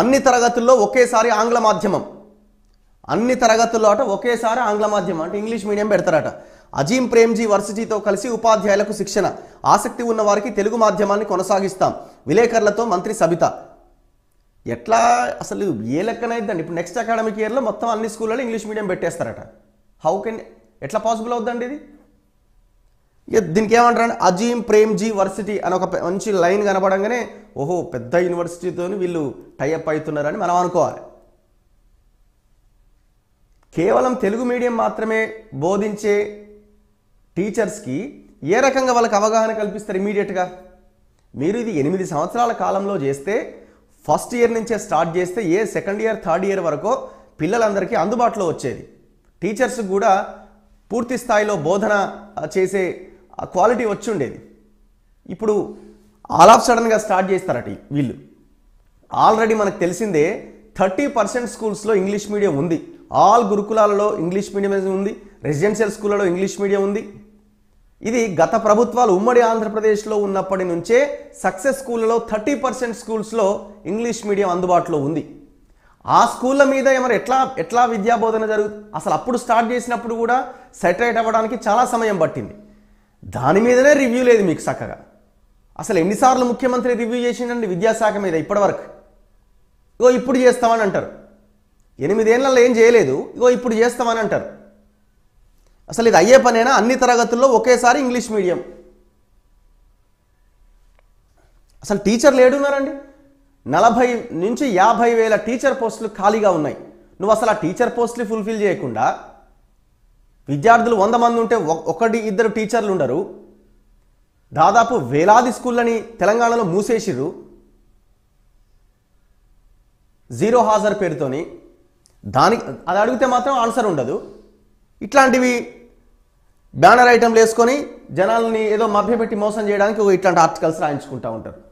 అన్ని తరగతుల్లో ఒకేసారి ఆంగ్ల మాధ్యమం అన్ని తరగతుల్లో అట ఒకేసారి ఆంగ్ల మాధ్యమం అంటే ఇంగ్లీష్ మీడియం పెడతారట అజీం ప్రేమ్జీ వర్సిజీతో కలిసి ఉపాధ్యాయులకు శిక్షణ ఆసక్తి ఉన్న వారికి తెలుగు మాధ్యమాన్ని కొనసాగిస్తాం విలేకరులతో మంత్రి సబిత ఎట్లా అసలు ఏ లెక్కనైద్దండి ఇప్పుడు నెక్స్ట్ అకాడమిక్ ఇయర్లో మొత్తం అన్ని స్కూళ్ళలో ఇంగ్లీష్ మీడియం పెట్టేస్తారట హౌ కెన్ ఎట్లా పాసిబుల్ అవుద్దండి ఇది ఇక దీనికి ఏమంటారు అజీమ్ ప్రేమ్జీ వర్సిటీ అని ఒక మంచి లైన్ కనపడంగానే ఓహో పెద్ద యూనివర్సిటీతో వీళ్ళు టైఅప్ అవుతున్నారని మనం అనుకోవాలి కేవలం తెలుగు మీడియం మాత్రమే బోధించే టీచర్స్కి ఏ రకంగా వాళ్ళకి అవగాహన కల్పిస్తారు ఇమీడియట్గా మీరు ఇది ఎనిమిది సంవత్సరాల కాలంలో చేస్తే ఫస్ట్ ఇయర్ నుంచే స్టార్ట్ చేస్తే ఏ సెకండ్ ఇయర్ థర్డ్ ఇయర్ వరకు పిల్లలందరికీ అందుబాటులో వచ్చేది టీచర్స్ కూడా పూర్తి స్థాయిలో బోధన చేసే ఆ క్వాలిటీ వచ్చి ఉండేది ఇప్పుడు ఆల్ ఆఫ్ సడన్గా స్టార్ట్ చేస్తారట వీళ్ళు ఆల్రెడీ మనకు తెలిసిందే థర్టీ పర్సెంట్ స్కూల్స్లో ఇంగ్లీష్ మీడియం ఉంది ఆల్ గురుకులాలలో ఇంగ్లీష్ మీడియం ఉంది రెసిడెన్షియల్ స్కూళ్ళలో ఇంగ్లీష్ మీడియం ఉంది ఇది గత ప్రభుత్వాలు ఉమ్మడి ఆంధ్రప్రదేశ్లో ఉన్నప్పటి నుంచే సక్సెస్ స్కూళ్ళలో థర్టీ పర్సెంట్ స్కూల్స్లో ఇంగ్లీష్ మీడియం అందుబాటులో ఉంది ఆ స్కూళ్ళ మీద ఏమైనా ఎట్లా ఎట్లా విద్యాబోధన జరుగు అసలు అప్పుడు స్టార్ట్ చేసినప్పుడు కూడా సెటరేట్ అవ్వడానికి చాలా సమయం పట్టింది దాని మీదనే రివ్యూ లేదు మీకు చక్కగా అసలు ఎన్నిసార్లు ముఖ్యమంత్రి రివ్యూ చేసిండండి విద్యాశాఖ మీద ఇప్పటివరకు ఇగో ఇప్పుడు చేస్తామని అంటారు ఎనిమిదేళ్లలో ఏం చేయలేదు ఇగో ఇప్పుడు చేస్తామని అంటారు అసలు ఇది అయ్యే పనేనా అన్ని తరగతుల్లో ఒకేసారి ఇంగ్లీష్ మీడియం అసలు టీచర్లు ఏడున్నారండి నలభై నుంచి యాభై వేల టీచర్ పోస్టులు ఖాళీగా ఉన్నాయి నువ్వు అసలు ఆ టీచర్ పోస్టులు ఫుల్ఫిల్ చేయకుండా విద్యార్థులు వంద మంది ఉంటే ఒకటి ఇద్దరు టీచర్లు ఉండరు దాదాపు వేలాది స్కూళ్ళని తెలంగాణలో మూసేసిర్రు జీరో హాజర్ పేరుతోని దానికి అది అడిగితే మాత్రం ఆన్సర్ ఉండదు ఇట్లాంటివి బ్యానర్ ఐటెంలు వేసుకొని జనాల్ని ఏదో మభ్యపెట్టి మోసం చేయడానికి ఇట్లాంటి ఆర్టికల్స్ రాయించుకుంటూ ఉంటారు